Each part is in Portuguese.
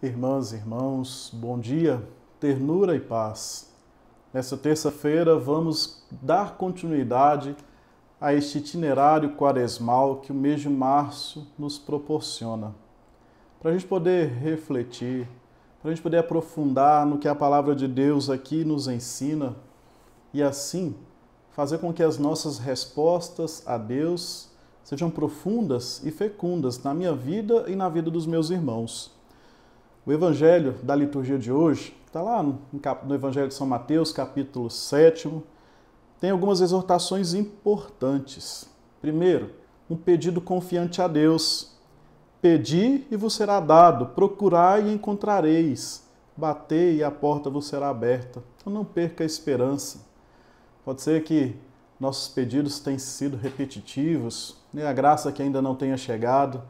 Irmãs e irmãos, bom dia, ternura e paz. Nesta terça-feira vamos dar continuidade a este itinerário quaresmal que o mês de março nos proporciona. Para a gente poder refletir, para a gente poder aprofundar no que a palavra de Deus aqui nos ensina e assim fazer com que as nossas respostas a Deus sejam profundas e fecundas na minha vida e na vida dos meus irmãos. O evangelho da liturgia de hoje está lá no Evangelho de São Mateus, capítulo 7. Tem algumas exortações importantes. Primeiro, um pedido confiante a Deus. Pedi e vos será dado, procurai e encontrareis, batei e a porta vos será aberta. Então não perca a esperança. Pode ser que nossos pedidos tenham sido repetitivos, nem né? a graça que ainda não tenha chegado,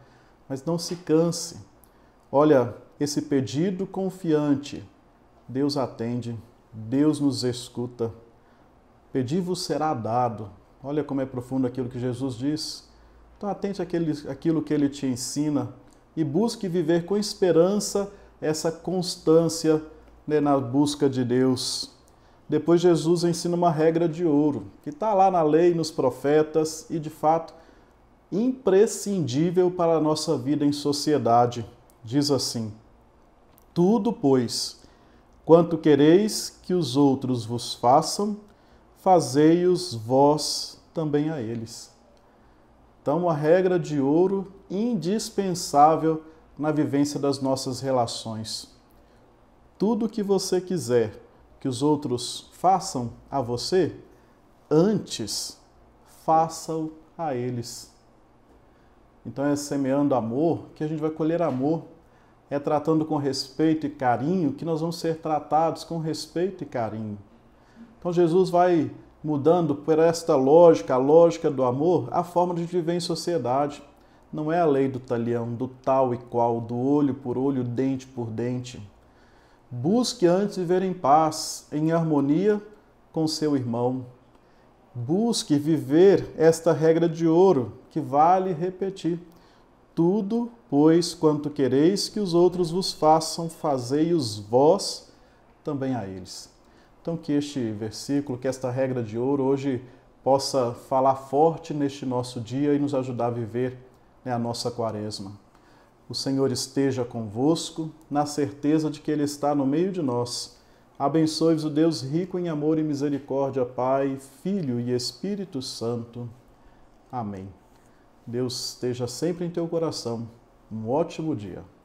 mas não se canse. Olha, esse pedido confiante, Deus atende, Deus nos escuta. Pedi-vos será dado. Olha como é profundo aquilo que Jesus diz. Então, atente àquele, àquilo que ele te ensina e busque viver com esperança essa constância né, na busca de Deus. Depois, Jesus ensina uma regra de ouro, que está lá na lei, nos profetas e, de fato, imprescindível para a nossa vida em sociedade. Diz assim: tudo, pois, quanto quereis que os outros vos façam, fazei-os vós também a eles. Então, a regra de ouro indispensável na vivência das nossas relações. Tudo que você quiser que os outros façam a você, antes faça-o a eles. Então é semeando amor que a gente vai colher amor é tratando com respeito e carinho que nós vamos ser tratados com respeito e carinho. Então Jesus vai mudando por esta lógica, a lógica do amor, a forma de viver em sociedade. Não é a lei do talião, do tal e qual, do olho por olho, dente por dente. Busque antes viver em paz, em harmonia com seu irmão. Busque viver esta regra de ouro que vale repetir tudo, pois, quanto quereis que os outros vos façam, fazei-os vós também a eles. Então, que este versículo, que esta regra de ouro hoje possa falar forte neste nosso dia e nos ajudar a viver né, a nossa quaresma. O Senhor esteja convosco, na certeza de que Ele está no meio de nós. Abençoe-vos o Deus rico em amor e misericórdia, Pai, Filho e Espírito Santo. Amém. Deus esteja sempre em teu coração. Um ótimo dia.